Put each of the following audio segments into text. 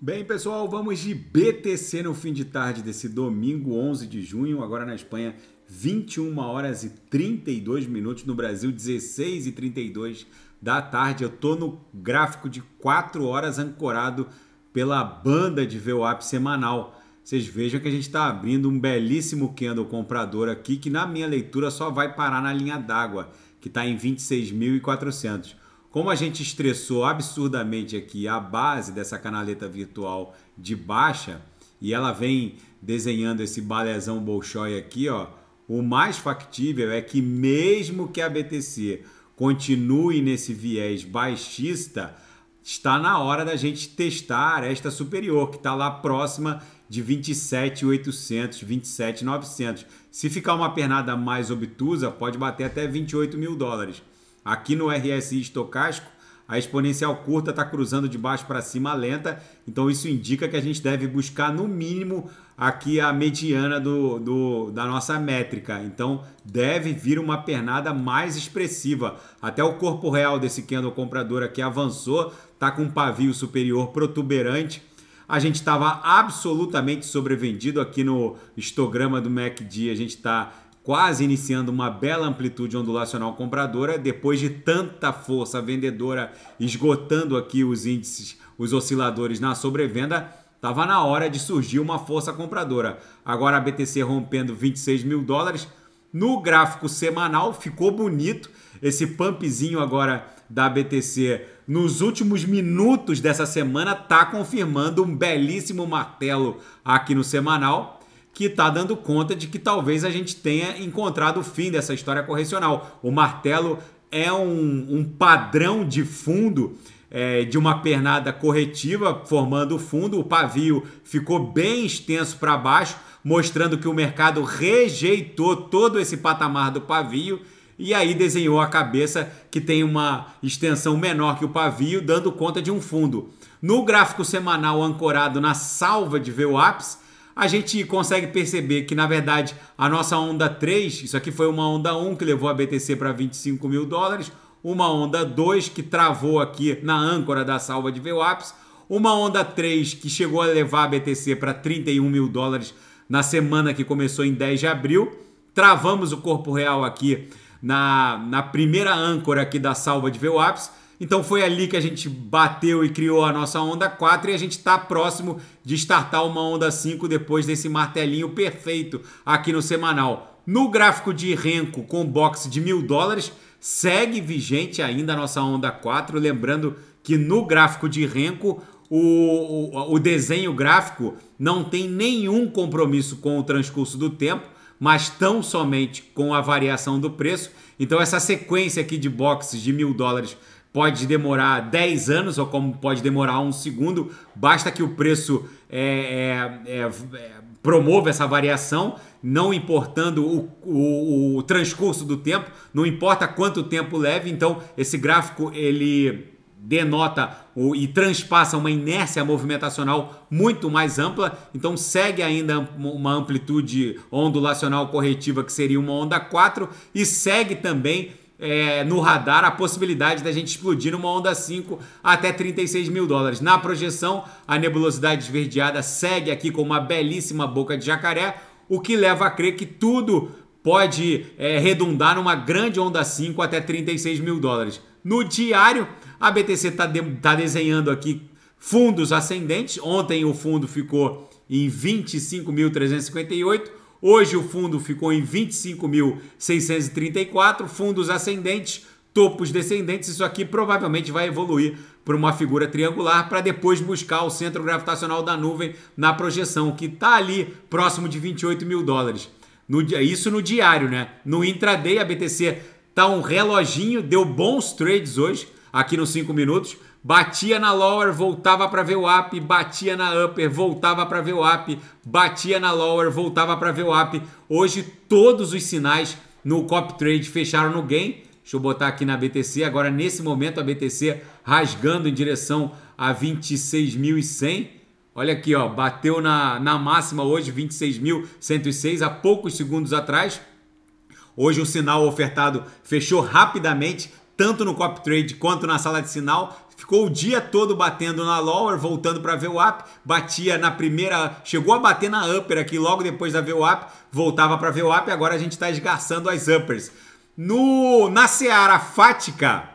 Bem, pessoal, vamos de BTC no fim de tarde desse domingo, 11 de junho, agora na Espanha, 21 horas e 32 minutos, no Brasil, 16 e 32 da tarde. Eu tô no gráfico de 4 horas ancorado pela banda de VWAP semanal. Vocês vejam que a gente está abrindo um belíssimo candle comprador aqui, que na minha leitura só vai parar na linha d'água, que está em 26.400. Como a gente estressou absurdamente aqui a base dessa canaleta virtual de baixa e ela vem desenhando esse balezão bolshoi aqui, ó, o mais factível é que mesmo que a BTC continue nesse viés baixista, está na hora da gente testar esta superior, que está lá próxima de 27,800, 27,900. Se ficar uma pernada mais obtusa, pode bater até 28 mil dólares. Aqui no RSI estocástico, a exponencial curta está cruzando de baixo para cima lenta, então isso indica que a gente deve buscar no mínimo aqui a mediana do, do, da nossa métrica. Então deve vir uma pernada mais expressiva. Até o corpo real desse candle comprador aqui avançou, está com um pavio superior protuberante. A gente estava absolutamente sobrevendido aqui no histograma do MACD, a gente está quase iniciando uma bela amplitude ondulacional compradora, depois de tanta força vendedora esgotando aqui os índices, os osciladores na sobrevenda, estava na hora de surgir uma força compradora. Agora a BTC rompendo 26 mil dólares. No gráfico semanal ficou bonito esse pumpzinho agora da BTC nos últimos minutos dessa semana está confirmando um belíssimo martelo aqui no semanal que está dando conta de que talvez a gente tenha encontrado o fim dessa história correcional. O martelo é um, um padrão de fundo é, de uma pernada corretiva, formando o fundo. O pavio ficou bem extenso para baixo, mostrando que o mercado rejeitou todo esse patamar do pavio. E aí desenhou a cabeça que tem uma extensão menor que o pavio, dando conta de um fundo. No gráfico semanal ancorado na salva de VWAPS, a gente consegue perceber que, na verdade, a nossa onda 3, isso aqui foi uma onda 1 que levou a BTC para 25 mil dólares, uma onda 2 que travou aqui na âncora da salva de VWAPs, uma onda 3 que chegou a levar a BTC para 31 mil dólares na semana que começou em 10 de abril, travamos o corpo real aqui na, na primeira âncora aqui da salva de VWAPs, então foi ali que a gente bateu e criou a nossa onda 4 e a gente está próximo de startar uma onda 5 depois desse martelinho perfeito aqui no semanal. No gráfico de Renko com box de mil dólares, segue vigente ainda a nossa onda 4. Lembrando que no gráfico de Renko o, o, o desenho gráfico não tem nenhum compromisso com o transcurso do tempo, mas tão somente com a variação do preço. Então, essa sequência aqui de boxes de mil dólares pode demorar 10 anos ou como pode demorar um segundo, basta que o preço é, é, é, é, promova essa variação, não importando o, o, o, transcurso do tempo, não importa quanto tempo leve, então esse gráfico ele denota o, e transpassa uma inércia movimentacional muito mais ampla, então segue ainda uma amplitude ondulacional corretiva que seria uma onda 4 e segue também é, no radar a possibilidade da gente explodir numa onda 5 até 36 mil dólares. Na projeção, a nebulosidade esverdeada segue aqui com uma belíssima boca de jacaré, o que leva a crer que tudo pode é, redundar numa grande onda 5 até 36 mil dólares. No diário, a BTC está de, tá desenhando aqui fundos ascendentes. Ontem o fundo ficou em 25.358. Hoje o fundo ficou em 25.634, fundos ascendentes, topos descendentes. Isso aqui provavelmente vai evoluir para uma figura triangular para depois buscar o centro gravitacional da nuvem na projeção, que está ali próximo de 28 mil dólares. No, isso no diário, né? No intraday, a BTC tá um reloginho, deu bons trades hoje, aqui nos 5 minutos, batia na lower, voltava para ver o up, batia na upper, voltava para ver o up, batia na lower, voltava para ver o up. Hoje todos os sinais no cop trade fecharam no gain. Deixa eu botar aqui na BTC. Agora nesse momento a BTC rasgando em direção a 26.100. Olha aqui, ó, bateu na, na máxima hoje 26.106 há poucos segundos atrás. Hoje o sinal ofertado fechou rapidamente, tanto no cop trade quanto na sala de sinal, Ficou o dia todo batendo na lower, voltando para a VWAP, batia na primeira, chegou a bater na upper aqui logo depois da VWAP, voltava para a VWAP up agora a gente está esgaçando as uppers. No, na seara fática,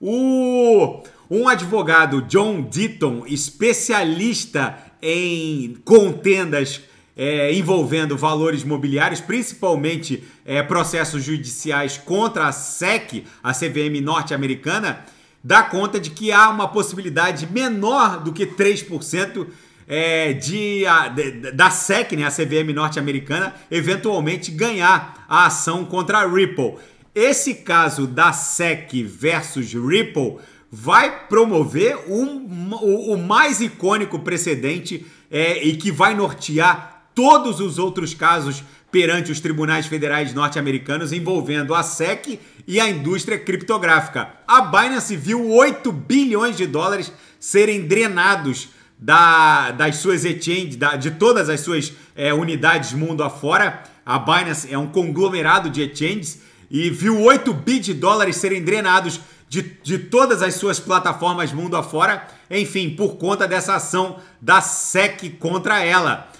o, um advogado, John Ditton, especialista em contendas é, envolvendo valores imobiliários, principalmente é, processos judiciais contra a SEC, a CVM norte-americana, dá conta de que há uma possibilidade menor do que 3% é, de, a, de, da SEC, né, a CVM norte-americana, eventualmente ganhar a ação contra a Ripple. Esse caso da SEC versus Ripple vai promover um, o, o mais icônico precedente é, e que vai nortear todos os outros casos perante os tribunais federais norte-americanos envolvendo a SEC e a indústria criptográfica. A Binance viu 8 bilhões de dólares serem drenados da, das suas exchanges, da, de todas as suas é, unidades mundo afora. A Binance é um conglomerado de exchanges e viu 8 bi de dólares serem drenados de, de todas as suas plataformas mundo afora, enfim, por conta dessa ação da SEC contra ela.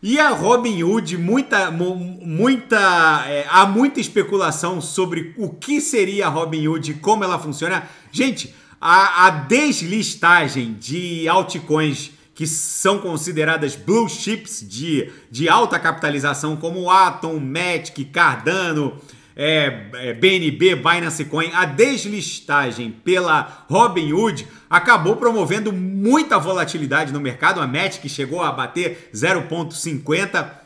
E a Robin Hood, muita, muita, é, há muita especulação sobre o que seria a Robin Hood, como ela funciona. Gente, a, a deslistagem de altcoins que são consideradas blue chips de, de alta capitalização, como Atom, Matic, Cardano, é, BNB, é, Binance Coin, a deslistagem pela Robinhood acabou promovendo muita volatilidade no mercado. A MET que chegou a bater 0,50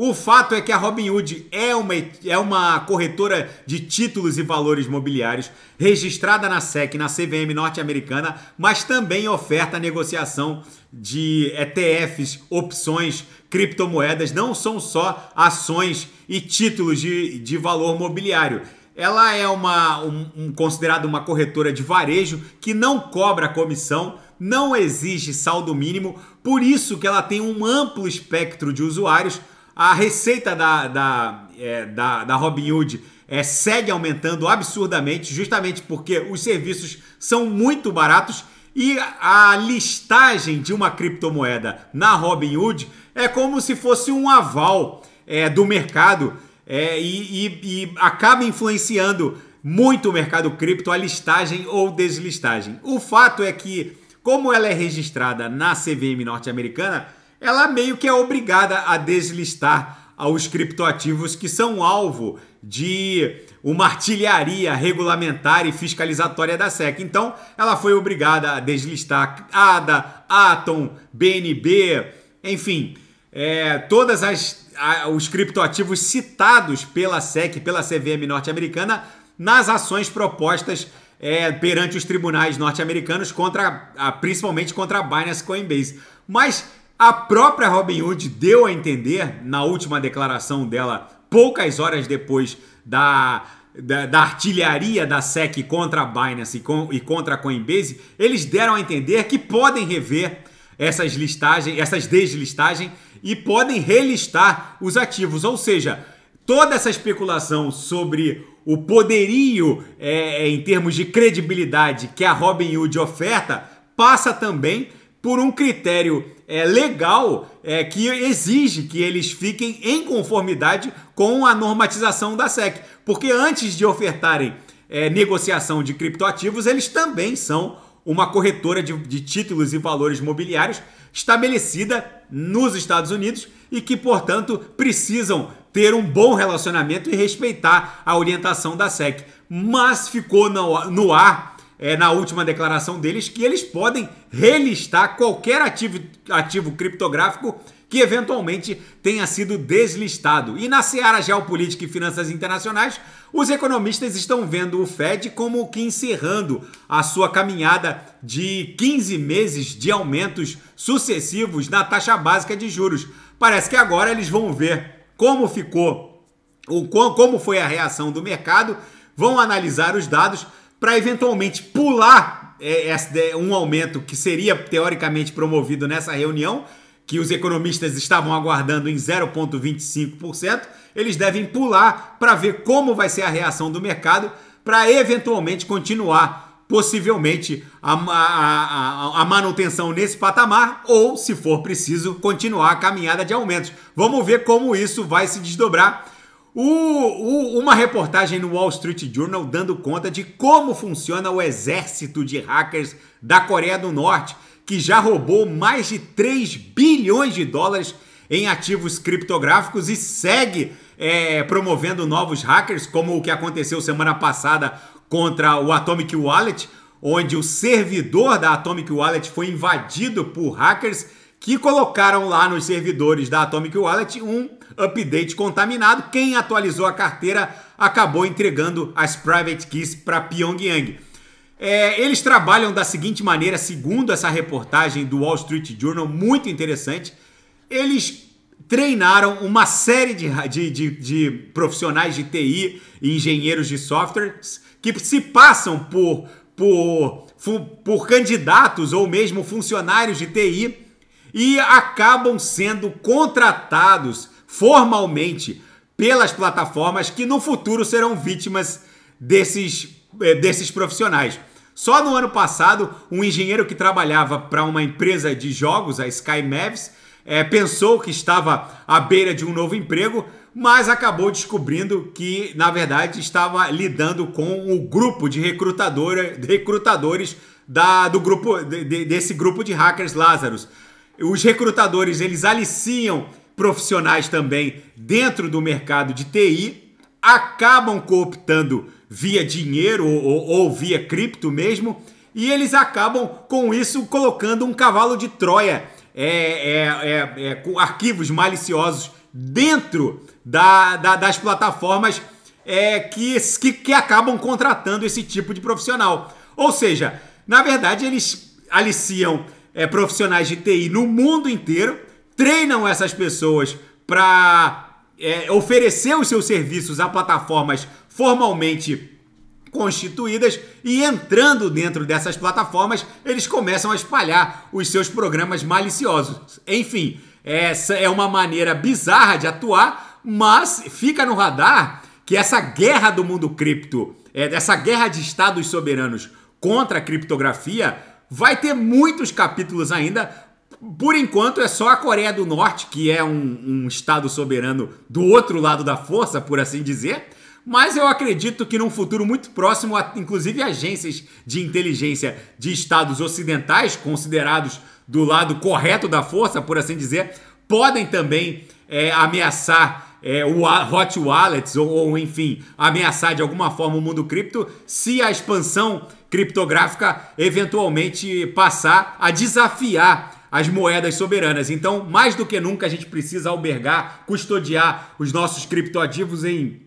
o fato é que a Robinhood é uma, é uma corretora de títulos e valores mobiliários registrada na SEC, na CVM norte-americana, mas também oferta negociação de ETFs, é, opções, criptomoedas, não são só ações e títulos de, de valor mobiliário. Ela é uma um, um, considerada uma corretora de varejo que não cobra comissão, não exige saldo mínimo, por isso que ela tem um amplo espectro de usuários a receita da, da, é, da, da Robinhood é, segue aumentando absurdamente, justamente porque os serviços são muito baratos e a listagem de uma criptomoeda na Robinhood é como se fosse um aval é, do mercado é, e, e, e acaba influenciando muito o mercado cripto, a listagem ou deslistagem. O fato é que, como ela é registrada na CVM norte-americana, ela meio que é obrigada a deslistar os criptoativos que são alvo de uma artilharia regulamentar e fiscalizatória da SEC. Então, ela foi obrigada a deslistar ADA, Atom, BNB, enfim, é, todas as os criptoativos citados pela SEC, pela CVM norte-americana, nas ações propostas é, perante os tribunais norte-americanos contra, principalmente contra a Binance Coinbase. Mas a própria Robin Hood deu a entender, na última declaração dela, poucas horas depois da, da, da artilharia da SEC contra a Binance e, com, e contra a Coinbase, eles deram a entender que podem rever essas listagens, essas deslistagens e podem relistar os ativos. Ou seja, toda essa especulação sobre o poderio é, em termos de credibilidade que a Robin Hood oferta passa também por um critério é, legal é, que exige que eles fiquem em conformidade com a normatização da SEC. Porque antes de ofertarem é, negociação de criptoativos, eles também são uma corretora de, de títulos e valores mobiliários estabelecida nos Estados Unidos e que, portanto, precisam ter um bom relacionamento e respeitar a orientação da SEC. Mas ficou no, no ar é, na última declaração deles que eles podem relistar qualquer ativo, ativo criptográfico que eventualmente tenha sido deslistado. E na seara geopolítica e finanças internacionais, os economistas estão vendo o Fed como que encerrando a sua caminhada de 15 meses de aumentos sucessivos na taxa básica de juros. Parece que agora eles vão ver como ficou, o, como foi a reação do mercado, vão analisar os dados para eventualmente pular é, um aumento que seria teoricamente promovido nessa reunião, que os economistas estavam aguardando em 0,25%, eles devem pular para ver como vai ser a reação do mercado para eventualmente continuar, possivelmente, a, a, a, manutenção nesse patamar ou, se for preciso, continuar a caminhada de aumentos. Vamos ver como isso vai se desdobrar. O, o, uma reportagem no Wall Street Journal dando conta de como funciona o exército de hackers da Coreia do Norte, que já roubou mais de 3 bilhões de dólares em ativos criptográficos e segue é, promovendo novos hackers, como o que aconteceu semana passada contra o Atomic Wallet, onde o servidor da Atomic Wallet foi invadido por hackers que colocaram lá nos servidores da Atomic Wallet um update contaminado. Quem atualizou a carteira acabou entregando as private keys para Pyongyang. É, eles trabalham da seguinte maneira, segundo essa reportagem do Wall Street Journal, muito interessante. Eles treinaram uma série de, de, de, de profissionais de TI e engenheiros de softwares que se passam por, por, por candidatos ou mesmo funcionários de TI e acabam sendo contratados formalmente pelas plataformas que no futuro serão vítimas desses, eh, desses profissionais. Só no ano passado, um engenheiro que trabalhava para uma empresa de jogos, a Sky Maps, é, eh, pensou que estava à beira de um novo emprego, mas acabou descobrindo que, na verdade, estava lidando com o grupo de recrutadora, recrutadores da, do grupo de, desse grupo de hackers Lazarus. Os recrutadores eles aliciam profissionais também dentro do mercado de TI acabam cooptando via dinheiro ou, ou, ou via cripto mesmo, e eles acabam com isso colocando um cavalo de Troia é, é, é, é com arquivos maliciosos dentro da, da, das plataformas é, que, que, que acabam contratando esse tipo de profissional. Ou seja, na verdade, eles aliciam é, profissionais de TI no mundo inteiro treinam essas pessoas para é, oferecer os seus serviços a plataformas formalmente constituídas e entrando dentro dessas plataformas, eles começam a espalhar os seus programas maliciosos. Enfim, essa é uma maneira bizarra de atuar, mas fica no radar que essa guerra do mundo cripto, é, essa guerra de estados soberanos contra a criptografia, vai ter muitos capítulos ainda, por enquanto, é só a Coreia do Norte, que é um, um, Estado soberano do outro lado da força, por assim dizer. Mas eu acredito que num futuro muito próximo, inclusive agências de inteligência de estados ocidentais, considerados do lado correto da força, por assim dizer, podem também é, ameaçar é, o hot wallets ou, ou, enfim, ameaçar de alguma forma o mundo cripto se a expansão criptográfica eventualmente passar a desafiar as moedas soberanas. Então, mais do que nunca, a gente precisa albergar, custodiar os nossos criptoativos em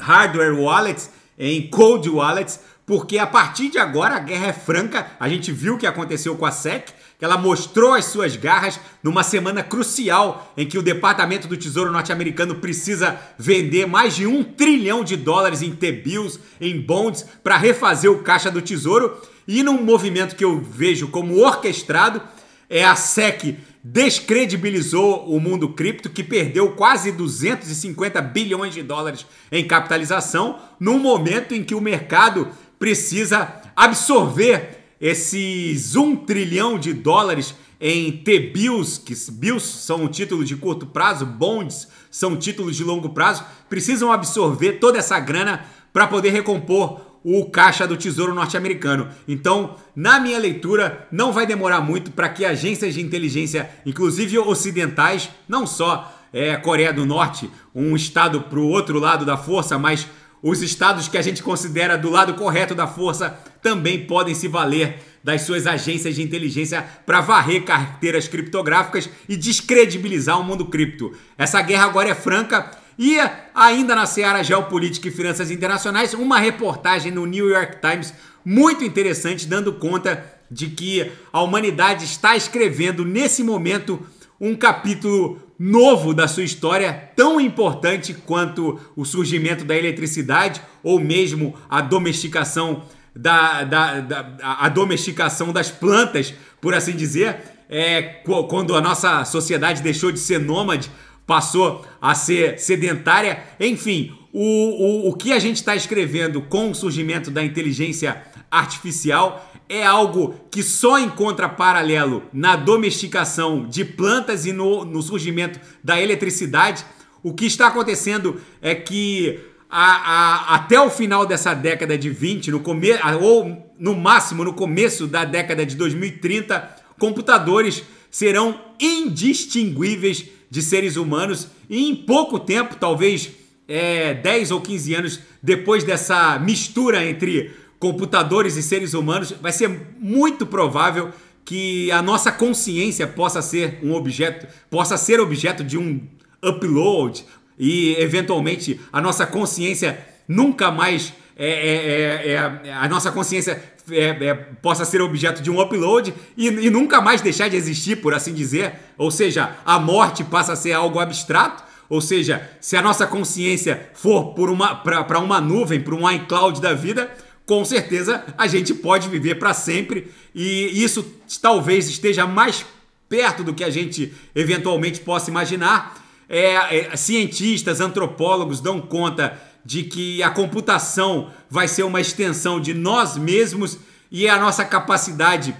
hardware wallets, em cold wallets, porque a partir de agora a guerra é franca. A gente viu o que aconteceu com a SEC, que ela mostrou as suas garras numa semana crucial em que o Departamento do Tesouro norte-americano precisa vender mais de um trilhão de dólares em T-bills, em bonds, para refazer o caixa do Tesouro. E num movimento que eu vejo como orquestrado, é a SEC descredibilizou o mundo cripto que perdeu quase 250 bilhões de dólares em capitalização num momento em que o mercado precisa absorver esses 1 trilhão de dólares em T-bills, que bills são títulos de curto prazo, bonds são títulos de longo prazo, precisam absorver toda essa grana para poder recompor o caixa do Tesouro Norte-Americano. Então, na minha leitura, não vai demorar muito para que agências de inteligência, inclusive ocidentais, não só é, Coreia do Norte, um estado para o outro lado da força, mas os estados que a gente considera do lado correto da força também podem se valer das suas agências de inteligência para varrer carteiras criptográficas e descredibilizar o mundo cripto. Essa guerra agora é franca e ainda na seara Geopolítica e Finanças Internacionais, uma reportagem no New York Times muito interessante, dando conta de que a humanidade está escrevendo nesse momento um capítulo novo da sua história, tão importante quanto o surgimento da eletricidade ou mesmo a domesticação da, da, da a domesticação das plantas, por assim dizer, é, quando a nossa sociedade deixou de ser nômade passou a ser sedentária. Enfim, o, o, o que a gente está escrevendo com o surgimento da inteligência artificial é algo que só encontra paralelo na domesticação de plantas e no, no surgimento da eletricidade. O que está acontecendo é que a, a, até o final dessa década de 20, no come, ou no máximo no começo da década de 2030, computadores serão indistinguíveis de seres humanos e em pouco tempo, talvez é, 10 ou 15 anos depois dessa mistura entre computadores e seres humanos, vai ser muito provável que a nossa consciência possa ser um objeto, possa ser objeto de um upload e eventualmente a nossa consciência nunca mais é é, é, é, a nossa consciência é, possa ser objeto de um upload e, e nunca mais deixar de existir, por assim dizer. Ou seja, a morte passa a ser algo abstrato. Ou seja, se a nossa consciência for para uma nuvem, para um iCloud da vida, com certeza a gente pode viver para sempre e isso talvez esteja mais perto do que a gente eventualmente possa imaginar. É, é, cientistas, antropólogos dão conta de que a computação vai ser uma extensão de nós mesmos e a nossa capacidade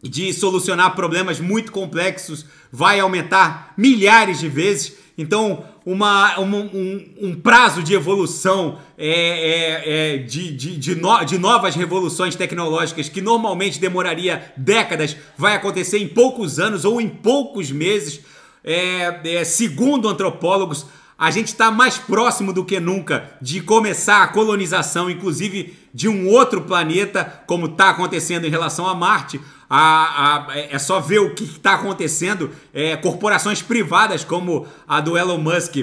de solucionar problemas muito complexos vai aumentar milhares de vezes. Então, uma, uma um, um, prazo de evolução é, é, é, de, de, de, no, de novas revoluções tecnológicas que normalmente demoraria décadas, vai acontecer em poucos anos ou em poucos meses. É, é, segundo antropólogos, a gente está mais próximo do que nunca de começar a colonização, inclusive de um outro planeta, como está acontecendo em relação a Marte. A, a, é só ver o que está acontecendo. É, corporações privadas como a do Elon Musk,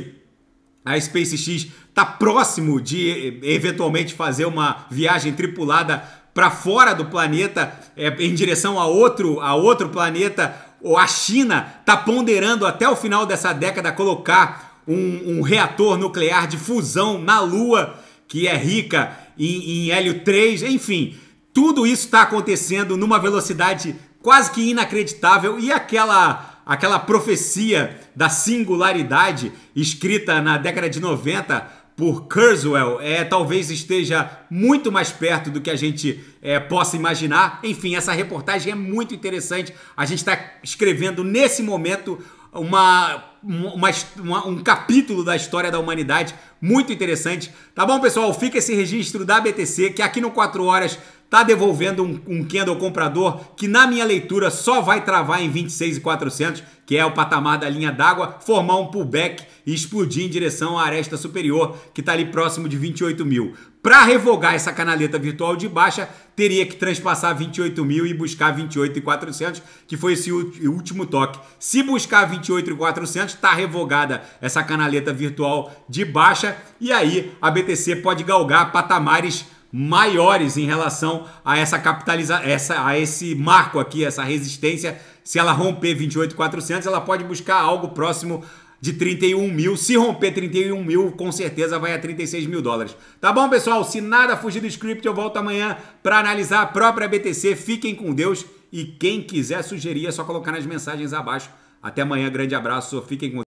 a SpaceX, está próximo de eventualmente fazer uma viagem tripulada para fora do planeta, é, em direção a outro, a outro planeta. Ou a China está ponderando até o final dessa década colocar um, um reator nuclear de fusão na Lua, que é rica em, em hélio 3, enfim. Tudo isso está acontecendo numa velocidade quase que inacreditável e aquela aquela profecia da singularidade escrita na década de 90 por Kurzweil é talvez esteja muito mais perto do que a gente é, possa imaginar. Enfim, essa reportagem é muito interessante. A gente está escrevendo nesse momento uma, uma, uma, um capítulo da história da humanidade muito interessante. Tá bom, pessoal? Fica esse registro da BTC, que aqui no 4 Horas tá devolvendo um, um candle comprador que na minha leitura só vai travar em 26,400, que é o patamar da linha d'água, formar um pullback e explodir em direção à aresta superior, que está ali próximo de 28 mil. Para revogar essa canaleta virtual de baixa, teria que transpassar 28 mil e buscar 28.400, que foi esse último toque. Se buscar 28.400, está revogada essa canaleta virtual de baixa e aí a BTC pode galgar patamares maiores em relação a essa capitaliza essa a esse marco aqui, essa resistência. Se ela romper 28.400, ela pode buscar algo próximo de 31 mil. Se romper 31 mil, com certeza vai a 36 mil dólares. Tá bom, pessoal? Se nada fugir do script, eu volto amanhã para analisar a própria BTC. Fiquem com Deus e quem quiser sugerir é só colocar nas mensagens abaixo. Até amanhã, grande abraço, fiquem com